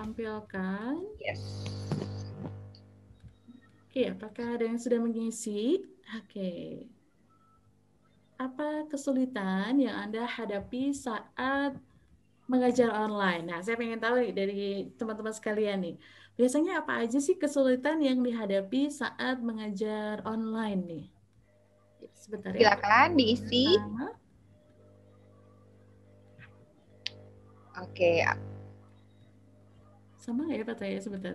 tampilkan. Yes. Oke, apakah ada yang sudah mengisi? Oke. Apa kesulitan yang Anda hadapi saat mengajar online? Nah, saya ingin tahu dari teman-teman sekalian nih. Biasanya apa aja sih kesulitan yang dihadapi saat mengajar online nih? Sebentar ya. Silakan diisi. Oke, Oke, sama nggak ya fotonya sebentar?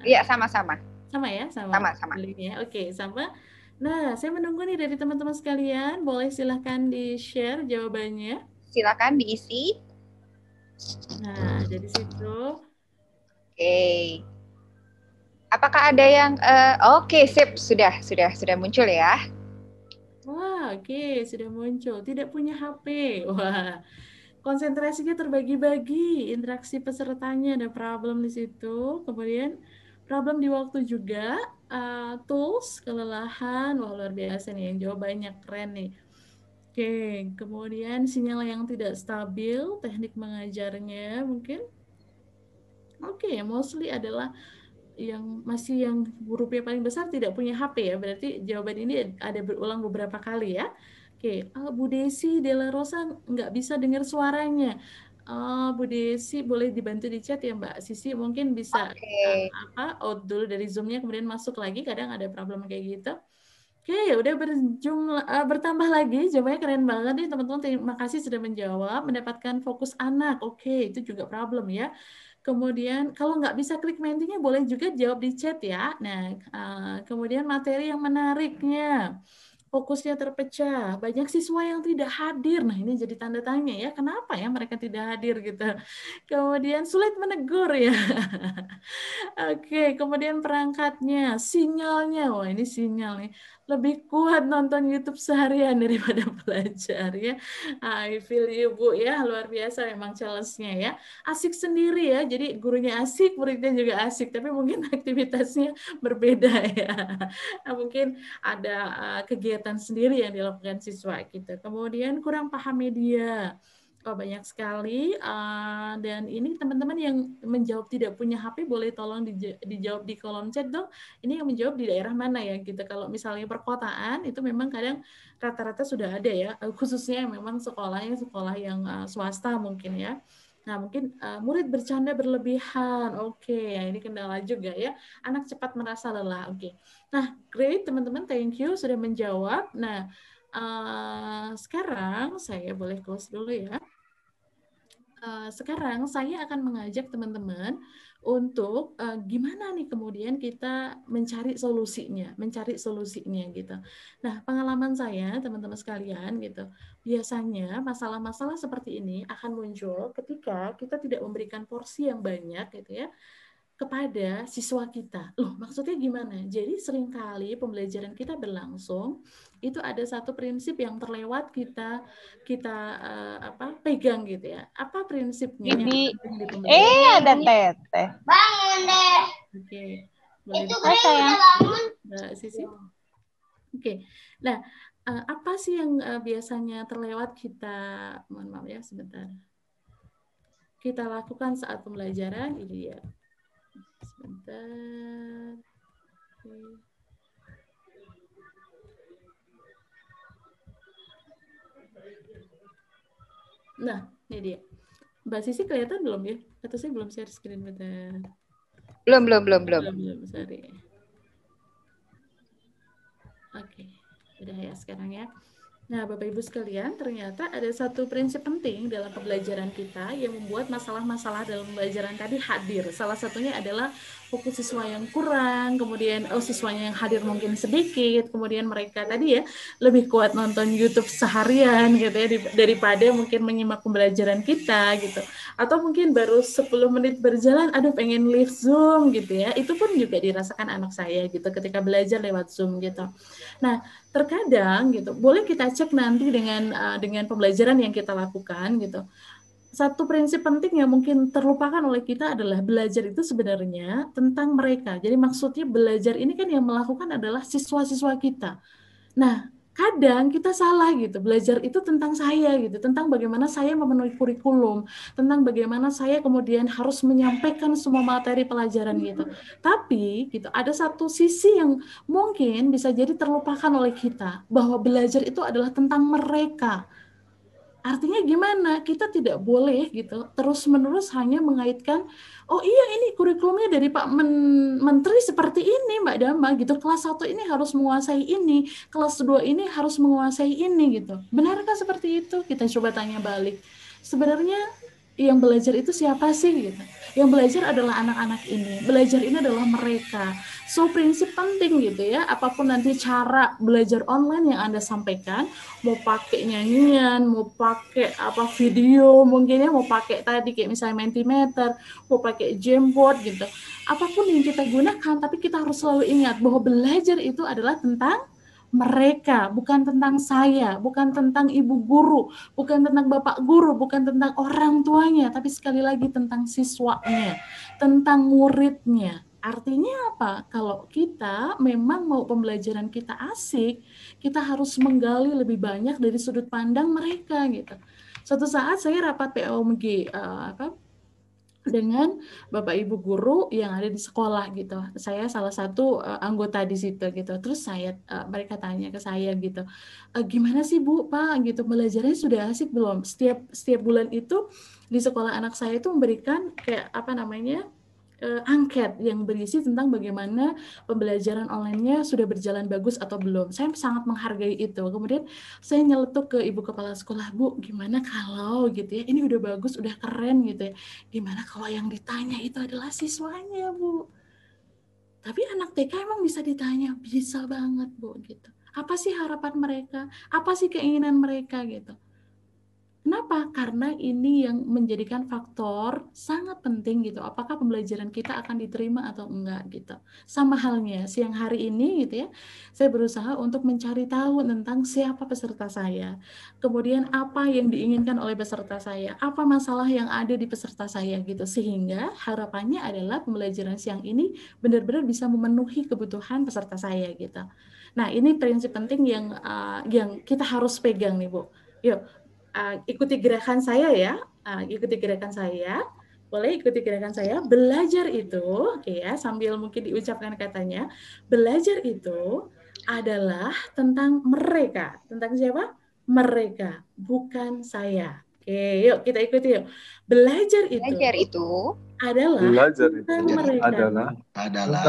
Iya sama-sama. Sama ya, sama. Sama-sama. Ya. Oke, sama. Nah, saya menunggu nih dari teman-teman sekalian. Boleh silahkan di-share jawabannya. Silahkan diisi. Nah, jadi situ. Oke. Apakah ada yang uh, oke okay, sip sudah sudah sudah muncul ya? Wah, oke okay, sudah muncul. Tidak punya HP. Wah konsentrasinya terbagi-bagi, interaksi pesertanya ada problem di situ, kemudian problem di waktu juga, uh, tools, kelelahan, wah luar biasa nih, yang jawabannya keren nih. Oke, okay. kemudian sinyal yang tidak stabil, teknik mengajarnya mungkin. Oke, okay, mostly adalah yang masih yang hurufnya paling besar tidak punya HP ya, berarti jawaban ini ada berulang beberapa kali ya. Oke, okay. uh, eh, Bu Desi Dela Rosa nggak bisa dengar suaranya. Uh, Bu Desi boleh dibantu di chat ya Mbak Sisi mungkin bisa okay. Eh, apa out dulu dari zoomnya kemudian masuk lagi kadang ada problem kayak gitu. Oke, okay, ya udah berjumlah uh, bertambah lagi. Jawabannya keren banget nih teman-teman. Terima kasih sudah menjawab, mendapatkan fokus anak. Oke, okay, itu juga problem ya. Kemudian kalau nggak bisa klik mentinya boleh juga jawab di chat ya. Nah, uh, kemudian materi yang menariknya fokusnya terpecah, banyak siswa yang tidak hadir. Nah, ini jadi tanda tanya ya, kenapa ya mereka tidak hadir gitu. Kemudian sulit menegur ya. Oke, kemudian perangkatnya, sinyalnya. Wah, ini sinyal nih. Lebih kuat nonton YouTube seharian daripada belajar ya. I feel you, Bu ya. Luar biasa memang challenge-nya ya. Asik sendiri ya. Jadi gurunya asik, muridnya juga asik, tapi mungkin aktivitasnya berbeda ya. Mungkin ada eh, kegiatan kegiatan sendiri yang dilakukan siswa gitu. Kemudian kurang paham media. Oh, banyak sekali uh, dan ini teman-teman yang menjawab tidak punya HP boleh tolong dijawab di kolom chat dong. Ini yang menjawab di daerah mana ya gitu. Kalau misalnya perkotaan itu memang kadang rata-rata sudah ada ya eh, khususnya memang sekolahnya sekolah yang uh, swasta mungkin ya. Nah, mungkin uh, murid bercanda berlebihan. Oke, okay. Ya, ini kendala juga ya. Anak cepat merasa lelah. Oke. Okay. Nah, great teman-teman, thank you sudah menjawab. Nah, uh, sekarang saya boleh close dulu ya. Uh, sekarang saya akan mengajak teman-teman untuk uh, gimana nih kemudian kita mencari solusinya, mencari solusinya gitu. Nah, pengalaman saya teman-teman sekalian gitu, biasanya masalah-masalah seperti ini akan muncul ketika kita tidak memberikan porsi yang banyak gitu ya kepada siswa kita. Loh, maksudnya gimana? Jadi seringkali pembelajaran kita berlangsung itu ada satu prinsip yang terlewat kita kita uh, apa pegang gitu ya. Apa prinsipnya? Jadi, eh ada teteh. Bangun deh. Oke. Okay. Boleh itu kan udah bangun. Mbak Sisi. Oke. Okay. Nah, uh, eh, apa sih yang uh, biasanya terlewat kita mohon maaf ya sebentar. Kita lakukan saat pembelajaran ini ya Sebentar. Nah, ini dia. Mbak Sisi kelihatan belum ya? Atau saya belum share screen bentar? Belum, belum, belum, belum. Belum, belum, sorry. Oke, udah ya sekarang ya. Nah, Bapak Ibu sekalian, ternyata ada satu prinsip penting dalam pembelajaran kita yang membuat masalah-masalah dalam pembelajaran tadi hadir. Salah satunya adalah fokus siswa yang kurang, kemudian oh, siswanya yang hadir mungkin sedikit, kemudian mereka tadi ya lebih kuat nonton YouTube seharian gitu ya daripada mungkin menyimak pembelajaran kita gitu. Atau mungkin baru 10 menit berjalan aduh pengen live Zoom gitu ya. Itu pun juga dirasakan anak saya gitu ketika belajar lewat Zoom gitu. Nah, terkadang gitu boleh kita cek nanti dengan eh, dengan pembelajaran yang kita lakukan gitu satu prinsip penting yang mungkin terlupakan oleh kita adalah belajar itu sebenarnya tentang mereka. Jadi maksudnya belajar ini kan yang melakukan adalah siswa-siswa kita. Nah, kadang kita salah gitu. Belajar itu tentang saya gitu, tentang bagaimana saya memenuhi kurikulum, tentang bagaimana saya kemudian harus menyampaikan semua materi pelajaran gitu. Tapi gitu ada satu sisi yang mungkin bisa jadi terlupakan oleh kita bahwa belajar itu adalah tentang mereka Artinya gimana? Kita tidak boleh gitu terus-menerus hanya mengaitkan oh iya ini kurikulumnya dari Pak Men Menteri seperti ini Mbak Dama gitu. Kelas satu ini harus menguasai ini, kelas 2 ini harus menguasai ini gitu. Benarkah seperti itu? Kita coba tanya balik. Sebenarnya yang belajar itu siapa sih gitu. Yang belajar adalah anak-anak ini. Belajar ini adalah mereka. So prinsip penting gitu ya. Apapun nanti cara belajar online yang Anda sampaikan, mau pakai nyanyian, mau pakai apa video, mungkin ya mau pakai tadi kayak misalnya Mentimeter, mau pakai Jamboard gitu. Apapun yang kita gunakan, tapi kita harus selalu ingat bahwa belajar itu adalah tentang mereka, bukan tentang saya, bukan tentang ibu guru, bukan tentang bapak guru, bukan tentang orang tuanya, tapi sekali lagi tentang siswanya, tentang muridnya. Artinya apa? Kalau kita memang mau pembelajaran kita asik, kita harus menggali lebih banyak dari sudut pandang mereka gitu. Suatu saat saya rapat POMG uh, eh, apa dengan bapak ibu guru yang ada di sekolah gitu. Saya salah satu uh, anggota di situ gitu. Terus saya uh, mereka tanya ke saya gitu, e, gimana sih bu, pak gitu belajarnya sudah asik belum? Setiap setiap bulan itu di sekolah anak saya itu memberikan kayak apa namanya uh, angket yang berisi tentang bagaimana pembelajaran online-nya sudah berjalan bagus atau belum. Saya sangat menghargai itu. Kemudian saya nyeletuk ke ibu kepala sekolah, Bu, gimana kalau gitu ya, ini udah bagus, udah keren gitu ya. Gimana kalau yang ditanya itu adalah siswanya, Bu? Tapi anak TK emang bisa ditanya, bisa banget, Bu, gitu apa sih harapan mereka, apa sih keinginan mereka gitu. Kenapa? Karena ini yang menjadikan faktor sangat penting gitu. Apakah pembelajaran kita akan diterima atau enggak gitu. Sama halnya siang hari ini gitu ya, saya berusaha untuk mencari tahu tentang siapa peserta saya. Kemudian apa yang diinginkan oleh peserta saya, apa masalah yang ada di peserta saya gitu. Sehingga harapannya adalah pembelajaran siang ini benar-benar bisa memenuhi kebutuhan peserta saya gitu. Nah, ini prinsip penting yang uh, yang kita harus pegang nih, Bu. Yuk, uh, ikuti gerakan saya ya, uh, ikuti gerakan saya, boleh ikuti gerakan saya, belajar itu, ya, sambil mungkin diucapkan katanya, belajar itu adalah tentang mereka, tentang siapa? Mereka, bukan saya. Oke, yuk kita ikuti yuk. Belajar itu, belajar itu adalah belajar itu tentang mereka. adalah adalah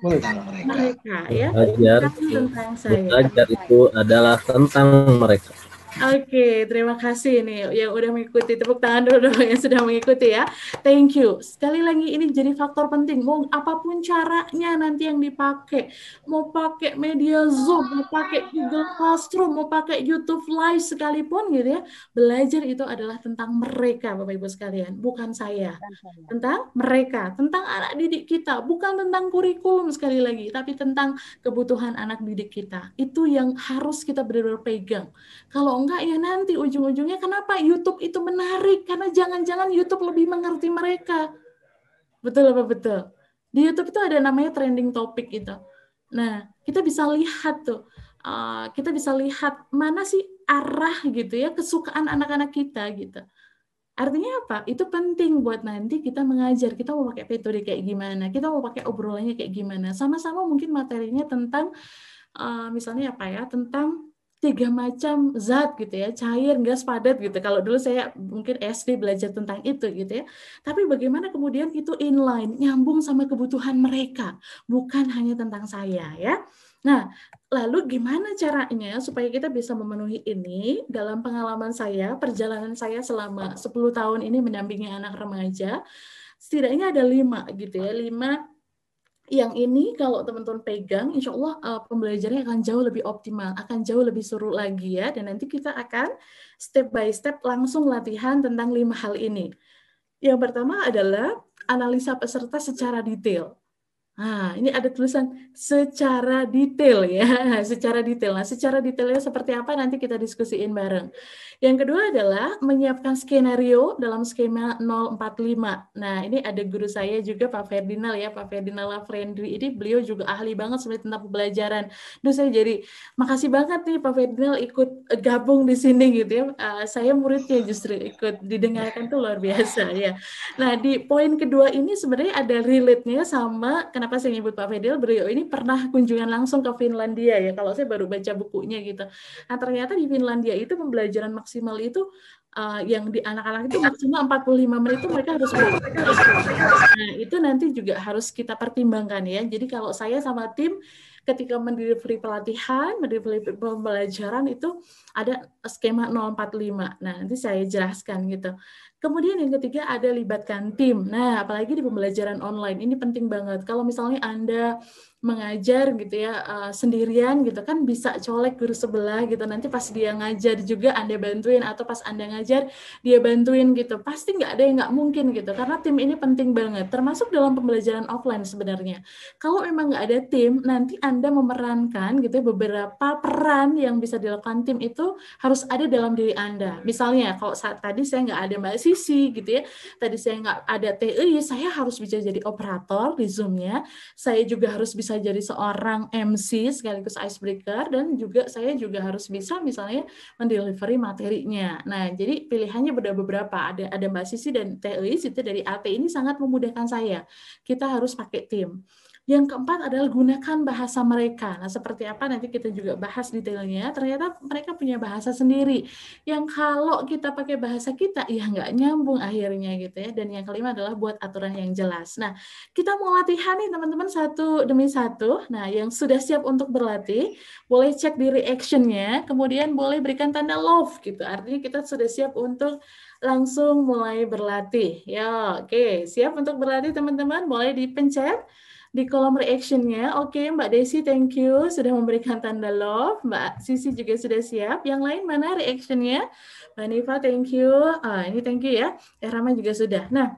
tentang mereka. mereka ya. Belajar tentang saya. Belajar itu adalah tentang mereka. Oke, terima kasih nih yang udah mengikuti. Tepuk tangan dulu dong yang sudah mengikuti ya. Thank you. Sekali lagi ini jadi faktor penting. Mau apapun caranya nanti yang dipakai. Mau pakai media Zoom, mau pakai Google Classroom, mau pakai YouTube Live sekalipun gitu ya. Belajar itu adalah tentang mereka Bapak Ibu sekalian, bukan saya. Tentang mereka, tentang anak didik kita, bukan tentang kurikulum sekali lagi, tapi tentang kebutuhan anak didik kita. Itu yang harus kita benar-benar pegang. Kalau enggak ya nanti ujung-ujungnya kenapa YouTube itu menarik karena jangan-jangan YouTube lebih mengerti mereka betul apa betul di YouTube itu ada namanya trending topic gitu nah kita bisa lihat tuh eh, kita bisa lihat mana sih arah gitu ya kesukaan anak-anak kita gitu Artinya apa? Itu penting buat nanti kita mengajar. Kita mau pakai metode kayak gimana? Kita mau pakai obrolannya kayak gimana? Sama-sama mungkin materinya tentang uh, misalnya apa ya? Tentang tiga macam zat gitu ya, cair, gas, padat gitu. Kalau dulu saya mungkin SD belajar tentang itu gitu ya. Tapi bagaimana kemudian itu inline, nyambung sama kebutuhan mereka, bukan hanya tentang saya ya. Nah, lalu gimana caranya supaya kita bisa memenuhi ini? Dalam pengalaman saya, perjalanan saya selama 10 tahun ini mendampingi anak remaja, setidaknya ada lima gitu ya, lima yang ini kalau teman-teman pegang, insya Allah uh, pembelajarannya akan jauh lebih optimal, akan jauh lebih seru lagi ya. Dan nanti kita akan step by step langsung latihan tentang lima hal ini. Yang pertama adalah analisa peserta secara detail. Nah, ini ada tulisan secara detail ya, secara detail. Nah, secara detailnya seperti apa nanti kita diskusiin bareng. Yang kedua adalah menyiapkan skenario dalam skema 045. Nah, ini ada guru saya juga Pak Ferdinal ya, Pak Ferdinal Lafrendri. Ini beliau juga ahli banget sebenarnya tentang pembelajaran. Duh, saya jadi makasih banget nih Pak Ferdinal ikut gabung di sini gitu ya. Uh, saya muridnya justru ikut didengarkan tuh luar biasa ya. Nah, di poin kedua ini sebenarnya ada relate-nya sama kenapa kenapa saya nyebut Pak Fedil beliau ini pernah kunjungan langsung ke Finlandia ya kalau saya baru baca bukunya gitu. Nah ternyata di Finlandia itu pembelajaran maksimal itu uh, yang di anak-anak itu maksimal 45 menit itu mereka harus pulang. Nah itu nanti juga harus kita pertimbangkan ya. Jadi kalau saya sama tim ketika mendelivery pelatihan, mendelivery pembelajaran itu ada skema 045. Nah, nanti saya jelaskan gitu. Kemudian yang ketiga ada libatkan tim. Nah, apalagi di pembelajaran online ini penting banget. Kalau misalnya Anda mengajar gitu ya uh, sendirian gitu kan bisa colek guru sebelah gitu nanti pas dia ngajar juga anda bantuin atau pas anda ngajar dia bantuin gitu pasti nggak ada yang nggak mungkin gitu karena tim ini penting banget termasuk dalam pembelajaran offline sebenarnya kalau memang nggak ada tim nanti anda memerankan gitu ya, beberapa peran yang bisa dilakukan tim itu harus ada dalam diri anda misalnya kalau saat tadi saya nggak ada mbak posisi gitu ya. Tadi saya nggak ada TI, eh, iya, saya harus bisa jadi operator di Zoom-nya. Saya juga harus bisa jadi seorang MC sekaligus icebreaker dan juga saya juga harus bisa misalnya mendelivery materinya. Nah, jadi pilihannya beda beberapa. Ada ada Mbak Sisi dan e, TI, itu dari AT ini sangat memudahkan saya. Kita harus pakai tim. Yang keempat adalah gunakan bahasa mereka. Nah, seperti apa nanti kita juga bahas detailnya. Ternyata mereka punya bahasa sendiri. Yang kalau kita pakai bahasa kita, ya nggak nyambung akhirnya gitu ya. Dan yang kelima adalah buat aturan yang jelas. Nah, kita mau latihan nih teman-teman satu demi satu. Nah, yang sudah siap untuk berlatih, boleh cek di reactionnya. Kemudian boleh berikan tanda love gitu. Artinya kita sudah siap untuk langsung mulai berlatih. Ya, oke. Siap untuk berlatih teman-teman? Boleh dipencet di kolom reactionnya. Oke, okay, Mbak Desi, thank you sudah memberikan tanda love. Mbak Sisi juga sudah siap. Yang lain mana reactionnya? Mbak Niva, thank you. Ah, ini thank you ya. Erama eh, juga sudah. Nah,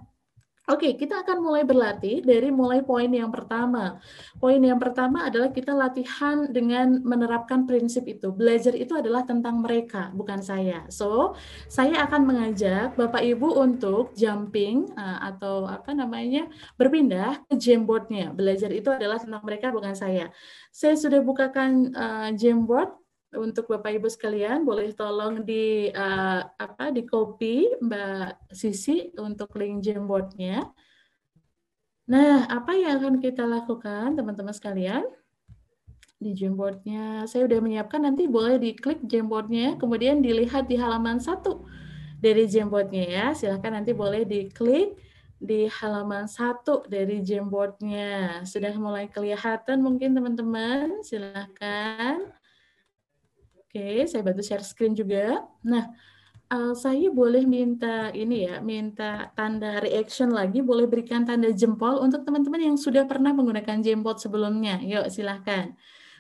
Oke, kita akan mulai berlatih dari mulai poin yang pertama. Poin yang pertama adalah kita latihan dengan menerapkan prinsip itu. Belajar itu adalah tentang mereka, bukan saya. So, saya akan mengajak Bapak Ibu untuk jumping eh, atau apa namanya berpindah ke Jamboardnya. Belajar itu adalah tentang mereka, bukan saya. Saya sudah bukakan uh, eh, Jamboard untuk Bapak Ibu sekalian boleh tolong di uh, apa di copy Mbak Sisi untuk link Jamboard-nya. Nah, apa yang akan kita lakukan teman-teman sekalian? Di Jamboard-nya saya sudah menyiapkan nanti boleh diklik Jamboard-nya ya. kemudian dilihat di halaman satu dari Jamboard-nya ya. Silahkan nanti boleh diklik di halaman satu dari Jamboard-nya. Sudah mulai kelihatan mungkin teman-teman, silahkan. Oke, saya bantu share screen juga. Nah, uh, saya boleh minta ini ya, minta tanda reaction lagi, boleh berikan tanda jempol untuk teman-teman yang sudah pernah menggunakan jempol sebelumnya. Yuk, silahkan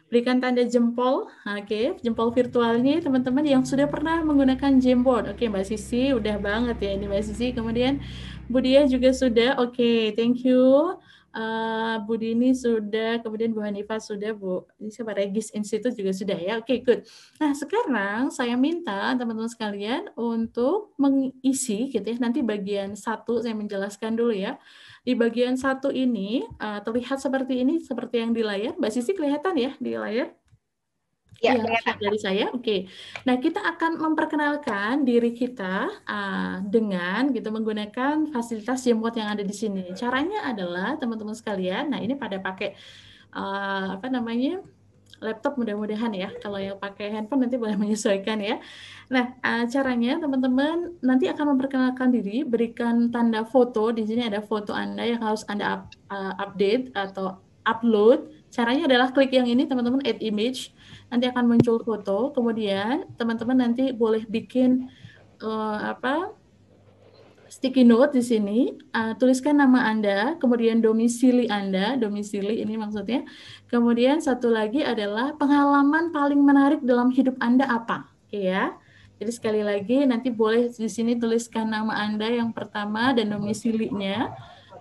berikan tanda jempol, oke, okay, jempol virtualnya teman-teman yang sudah pernah menggunakan Jamboard, oke, okay, Mbak Sisi udah banget ya ini Mbak Sisi, kemudian Bu juga sudah, oke, okay, thank you, uh, Bu sudah, kemudian Bu Hanifa sudah, Bu ini siapa Regis Institute juga sudah ya, oke, okay, good. Nah sekarang saya minta teman-teman sekalian untuk mengisi gitu ya, nanti bagian satu saya menjelaskan dulu ya di bagian satu ini uh, terlihat seperti ini, seperti yang di layar. Mbak Sisi kelihatan ya di layar? Ya, ya dari saya. Oke. Okay. Nah, kita akan memperkenalkan diri kita uh, dengan gitu menggunakan fasilitas jemput yang ada di sini. Caranya adalah teman-teman sekalian, nah ini pada pakai uh, apa namanya? laptop mudah-mudahan ya. Kalau yang pakai handphone nanti boleh menyesuaikan ya. Nah, eh, caranya teman-teman nanti akan memperkenalkan diri, berikan tanda foto. Di sini ada foto Anda yang harus Anda up, uh, update atau upload. Caranya adalah klik yang ini teman-teman add image. Nanti akan muncul foto. Kemudian teman-teman nanti boleh bikin uh, apa? sticky note di sini, uh, tuliskan nama Anda, kemudian domisili Anda, domisili ini maksudnya. Kemudian satu lagi adalah pengalaman paling menarik dalam hidup Anda apa, ya. Jadi sekali lagi nanti boleh di sini tuliskan nama Anda yang pertama dan domisilinya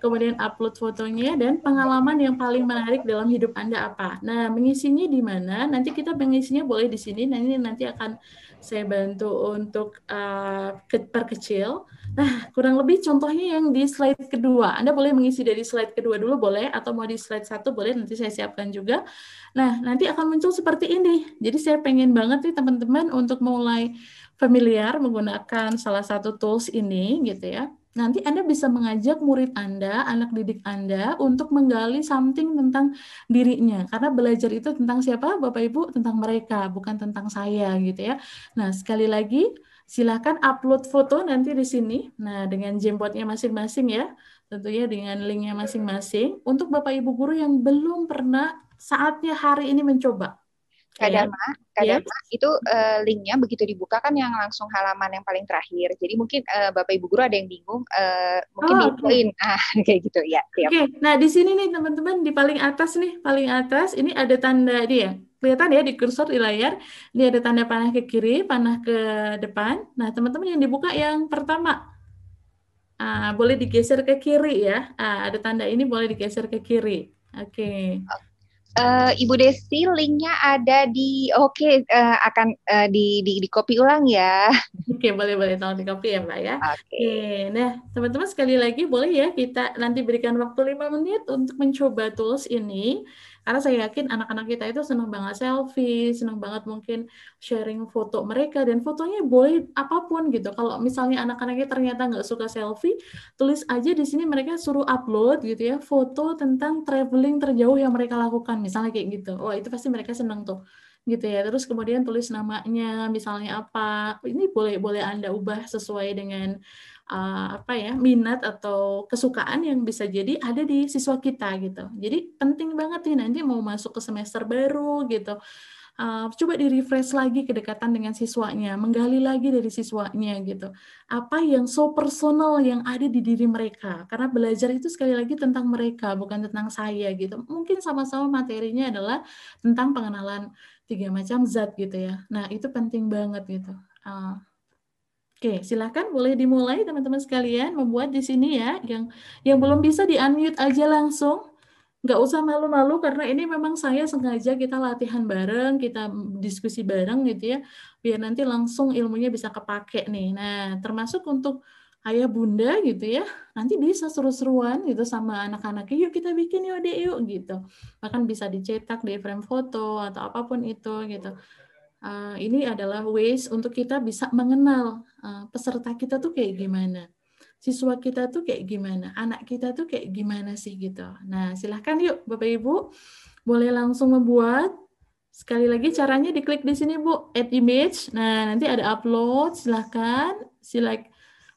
kemudian upload fotonya dan pengalaman yang paling menarik dalam hidup Anda apa. Nah, mengisinya di mana? Nanti kita mengisinya boleh di sini. Nah, ini nanti akan saya bantu untuk uh, perkecil. Nah, kurang lebih contohnya yang di slide kedua. Anda boleh mengisi dari slide kedua dulu boleh atau mau di slide satu boleh nanti saya siapkan juga. Nah, nanti akan muncul seperti ini. Jadi saya pengen banget nih teman-teman untuk mulai familiar menggunakan salah satu tools ini gitu ya. Nanti Anda bisa mengajak murid Anda, anak didik Anda untuk menggali something tentang dirinya. Karena belajar itu tentang siapa? Bapak Ibu, tentang mereka, bukan tentang saya gitu ya. Nah, sekali lagi silakan upload foto nanti di sini. Nah, dengan jempotnya masing-masing ya. Tentunya dengan linknya masing-masing untuk Bapak Ibu guru yang belum pernah saatnya hari ini mencoba Kadama, iya. kadama iya. yeah. itu uh, linknya begitu dibuka kan yang langsung halaman yang paling terakhir. Jadi mungkin uh, bapak ibu guru ada yang bingung, uh, mungkin oh, diinfoin okay. ah kayak gitu ya. Oke, okay. nah di sini nih teman-teman di paling atas nih, paling atas ini ada tanda dia. Ya. Kelihatan ya di kursor di layar, Ini ada tanda panah ke kiri, panah ke depan. Nah teman-teman yang dibuka yang pertama, Uh, boleh digeser ke kiri ya. Uh, ada tanda ini boleh digeser ke kiri. Oke. Okay. Oke. Uh, Ibu Desi, linknya ada di, oke okay, uh, eh, akan uh, di, di di copy ulang ya. Oke, okay, boleh boleh tolong di copy ya Mbak ya. Oke. Okay. okay. Nah, teman-teman sekali lagi boleh ya kita nanti berikan waktu lima menit untuk mencoba tools ini karena saya yakin anak-anak kita itu senang banget selfie, senang banget mungkin sharing foto mereka dan fotonya boleh apapun gitu. Kalau misalnya anak-anaknya ternyata nggak suka selfie, tulis aja di sini mereka suruh upload gitu ya foto tentang traveling terjauh yang mereka lakukan misalnya kayak gitu. Wah itu pasti mereka senang tuh gitu ya. Terus kemudian tulis namanya, misalnya apa. Ini boleh boleh Anda ubah sesuai dengan uh, apa ya minat atau kesukaan yang bisa jadi ada di siswa kita gitu. Jadi penting banget nih nanti mau masuk ke semester baru gitu. Uh, coba di refresh lagi kedekatan dengan siswanya, menggali lagi dari siswanya gitu. Apa yang so personal yang ada di diri mereka? Karena belajar itu sekali lagi tentang mereka, bukan tentang saya gitu. Mungkin sama-sama materinya adalah tentang pengenalan tiga macam zat gitu ya. Nah itu penting banget gitu. Eh, Oke, silahkan boleh dimulai teman-teman sekalian membuat di sini ya. Yang yang belum bisa di-unmute aja langsung. Nggak usah malu-malu karena ini memang saya sengaja kita latihan bareng, kita diskusi bareng gitu ya. Biar nanti langsung ilmunya bisa kepake nih. Nah, termasuk untuk ayah bunda gitu ya. Nanti bisa seru-seruan gitu sama anak-anaknya, yuk kita bikin yuk deh yuk gitu. Bahkan bisa dicetak di frame foto atau apapun itu gitu. Eh, ini adalah ways untuk kita bisa mengenal eh, peserta kita tuh kayak gimana, siswa kita tuh kayak gimana, anak kita tuh kayak gimana sih gitu. Nah, silahkan yuk Bapak Ibu boleh langsung membuat. Sekali lagi caranya diklik di sini Bu, add image. Nah, nanti ada upload, silahkan select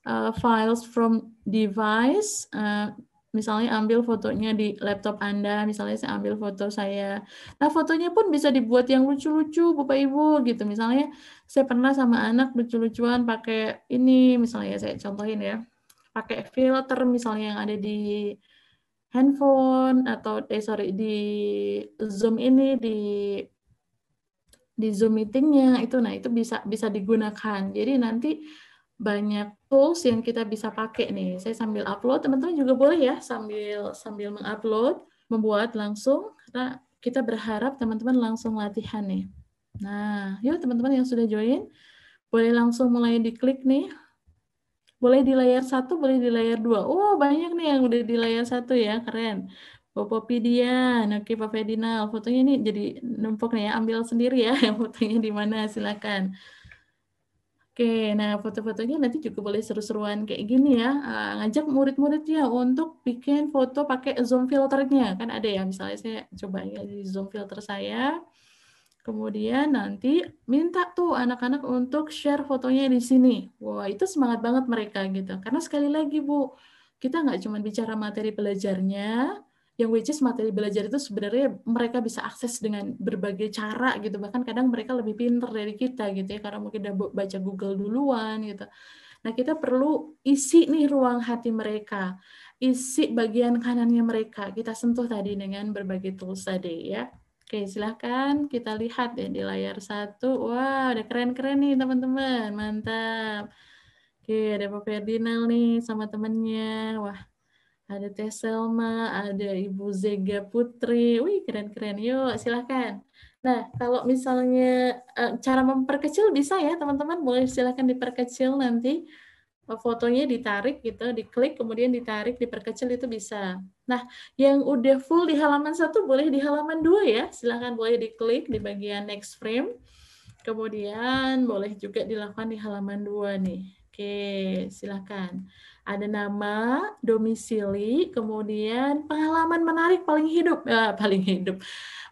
uh, files from device, uh, misalnya ambil fotonya di laptop Anda, misalnya saya ambil foto saya. Nah, fotonya pun bisa dibuat yang lucu-lucu, Bapak Ibu gitu. Misalnya saya pernah sama anak lucu-lucuan pakai ini, misalnya saya contohin ya. Pakai filter misalnya yang ada di handphone atau eh sorry di Zoom ini di di Zoom meetingnya itu nah itu bisa bisa digunakan. Jadi nanti banyak tools yang kita bisa pakai nih. Saya sambil upload, teman-teman juga boleh ya sambil sambil mengupload, membuat langsung karena kita berharap teman-teman langsung latihan nih. Nah, yuk teman-teman yang sudah join boleh langsung mulai diklik nih. Boleh di layar satu, boleh di layar dua. Oh, banyak nih yang udah di layar satu ya, keren. Popopidian, oke Pak Ferdinal, fotonya ini jadi numpuk nih ya, ambil sendiri ya yang fotonya di mana, silakan. Oke, nah foto-fotonya nanti juga boleh seru-seruan kayak gini ya, uh, ngajak murid-muridnya untuk bikin foto pakai zoom filternya, kan ada ya, misalnya saya coba ya di zoom filter saya, kemudian nanti minta tuh anak-anak untuk share fotonya di sini. Wah, itu semangat banget mereka gitu, karena sekali lagi Bu, kita nggak cuma bicara materi belajarnya, yang which is materi belajar itu sebenarnya mereka bisa akses dengan berbagai cara gitu bahkan kadang mereka lebih pinter dari kita gitu ya karena mungkin udah baca Google duluan gitu nah kita perlu isi nih ruang hati mereka isi bagian kanannya mereka kita sentuh tadi dengan berbagai tools tadi ya Oke, silahkan kita lihat ya di layar satu. Wah, udah keren-keren nih teman-teman. Mantap. Oke, ada Pak Ferdinal nih sama temennya. Wah, ada Teh Selma, ada Ibu Zega Putri. Wih, keren-keren. Yuk, silahkan. Nah, kalau misalnya eh, cara memperkecil bisa ya, teman-teman. Boleh silahkan diperkecil nanti. Eh, fotonya ditarik gitu, diklik, kemudian ditarik, diperkecil itu bisa. Nah, yang udah full di halaman satu boleh di halaman dua ya. Silahkan boleh diklik di bagian next frame. Kemudian boleh juga dilakukan di halaman dua nih. Oke, silahkan. Ada nama, domisili, kemudian pengalaman menarik paling hidup, ya, paling hidup,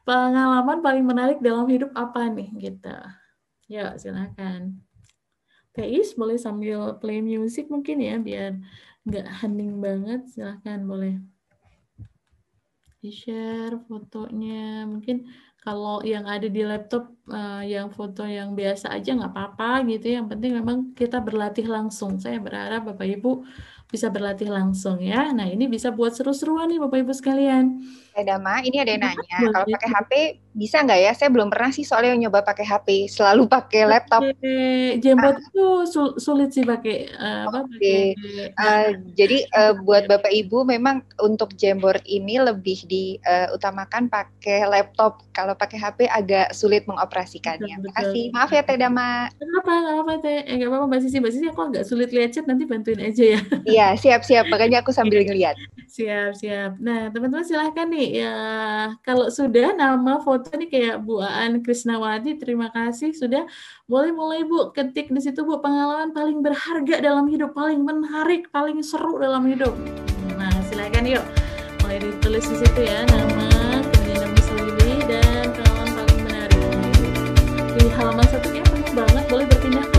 pengalaman paling menarik dalam hidup apa nih gitu. Ya, silahkan. Teis boleh sambil play music mungkin ya, biar nggak hening banget. Silahkan, boleh. Di-share fotonya, mungkin kalau yang ada di laptop uh, yang foto yang biasa aja nggak apa-apa gitu ya. yang penting memang kita berlatih langsung saya berharap bapak ibu bisa berlatih langsung ya nah ini bisa buat seru-seruan nih bapak ibu sekalian Teh Dama, ini ada yang iya, nanya, kalau pakai HP bisa nggak ya? Saya belum pernah sih soalnya nyoba pakai HP, selalu pakai laptop. Jembot ah. itu sulit sih pakai. Uh, Oke, okay. uh, eh, jadi uh, buat bapak ibu memang untuk jembot ini lebih diutamakan uh, pakai laptop. Kalau pakai HP agak sulit mengoperasikannya. Terima kasih. Maaf ya Teh Dama. Kenapa? Kenapa Teh? Eh, apa-apa Mbak Sisi. Mbak Sisi aku nggak sulit lihat chat, nanti bantuin aja ya. Iya, siap-siap. Makanya aku sambil ngeliat. Siap, siap. Nah, teman-teman silahkan nih ya kalau sudah nama foto ini kayak Bu Aan Krisnawati, terima kasih sudah boleh mulai Bu ketik di situ Bu pengalaman paling berharga dalam hidup, paling menarik, paling seru dalam hidup. Nah, silakan yuk mulai ditulis di situ ya nama, kemudian nama sendiri dan pengalaman paling menarik. Di halaman satu ya penuh banget, boleh berpindah ke